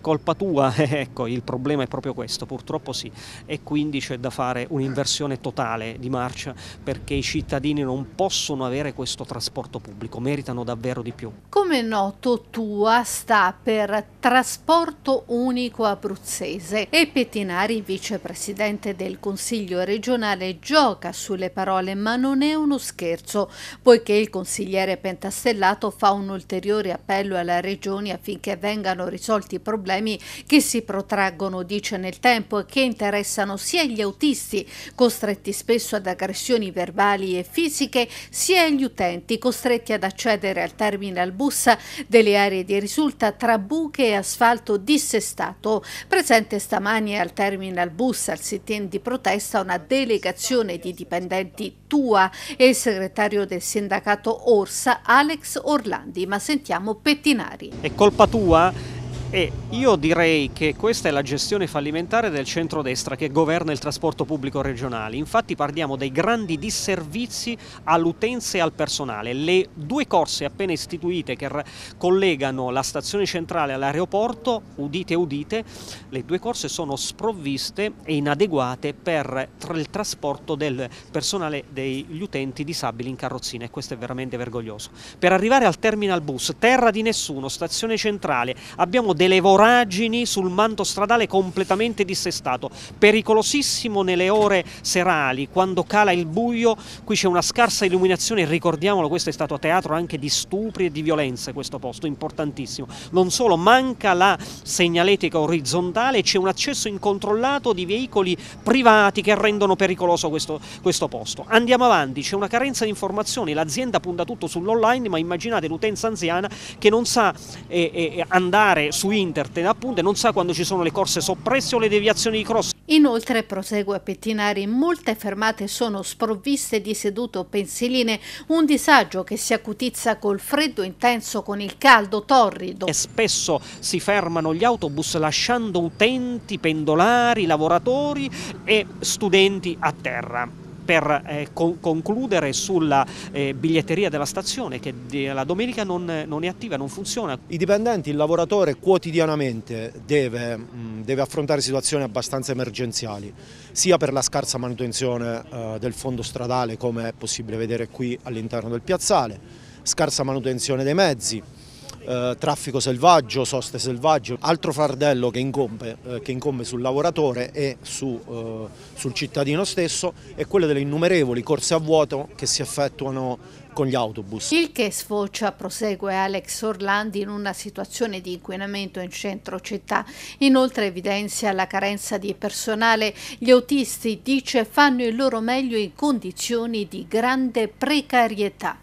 colpa tua, ecco il problema è proprio questo, purtroppo sì, e quindi c'è da fare un'inversione totale di marcia perché i cittadini non possono avere questo trasporto pubblico, meritano davvero di più. Come noto Tua sta per trasporto unico abruzzese e Pettinari, vicepresidente del Consiglio regionale, gioca sulle parole ma non è uno scherzo, poiché il consigliere Pentastellato fa un ulteriore appello alla regione affinché vengano risolti i problemi problemi che si protraggono, dice, nel tempo e che interessano sia gli autisti, costretti spesso ad aggressioni verbali e fisiche, sia gli utenti, costretti ad accedere al terminal bus delle aree di risulta tra buche e asfalto dissestato. Presente stamani al terminal bus, al sit-in di protesta, una delegazione di dipendenti TUA e il segretario del sindacato Orsa, Alex Orlandi, ma sentiamo Pettinari. È colpa tua e io direi che questa è la gestione fallimentare del centrodestra che governa il trasporto pubblico regionale. Infatti parliamo dei grandi disservizi all'utenza e al personale. Le due corse appena istituite che collegano la stazione centrale all'aeroporto, udite udite, le due corse sono sprovviste e inadeguate per il trasporto del personale degli utenti disabili in carrozzina e questo è veramente vergognoso. Per arrivare al terminal bus, terra di nessuno, stazione centrale, abbiamo delle voragini sul manto stradale completamente dissestato, pericolosissimo nelle ore serali, quando cala il buio, qui c'è una scarsa illuminazione, ricordiamolo questo è stato teatro anche di stupri e di violenze questo posto, importantissimo. Non solo, manca la segnaletica orizzontale, c'è un accesso incontrollato di veicoli privati che rendono pericoloso questo, questo posto. Andiamo avanti, c'è una carenza di informazioni, l'azienda punta tutto sull'online, ma immaginate l'utenza anziana che non sa eh, eh, andare su su Interten appunto e non sa quando ci sono le corse soppresse o le deviazioni di cross. Inoltre, prosegue a Pettinari, molte fermate sono sprovviste di sedute o pensiline, un disagio che si acutizza col freddo intenso con il caldo torrido. E spesso si fermano gli autobus lasciando utenti, pendolari, lavoratori e studenti a terra per eh, con concludere sulla eh, biglietteria della stazione che la domenica non, non, è attiva, non funziona. I dipendenti, il lavoratore quotidianamente deve, mh, deve affrontare situazioni abbastanza emergenziali, sia per la scarsa manutenzione eh, del fondo stradale come è possibile vedere qui all'interno del piazzale, scarsa manutenzione dei mezzi, eh, traffico selvaggio, soste selvagge, altro fardello che incombe, eh, che incombe sul lavoratore e su, eh, sul cittadino stesso è quello delle innumerevoli corse a vuoto che si effettuano con gli autobus. Il che sfocia, prosegue Alex Orlandi, in una situazione di inquinamento in centro città. Inoltre evidenzia la carenza di personale. Gli autisti, dice, fanno il loro meglio in condizioni di grande precarietà.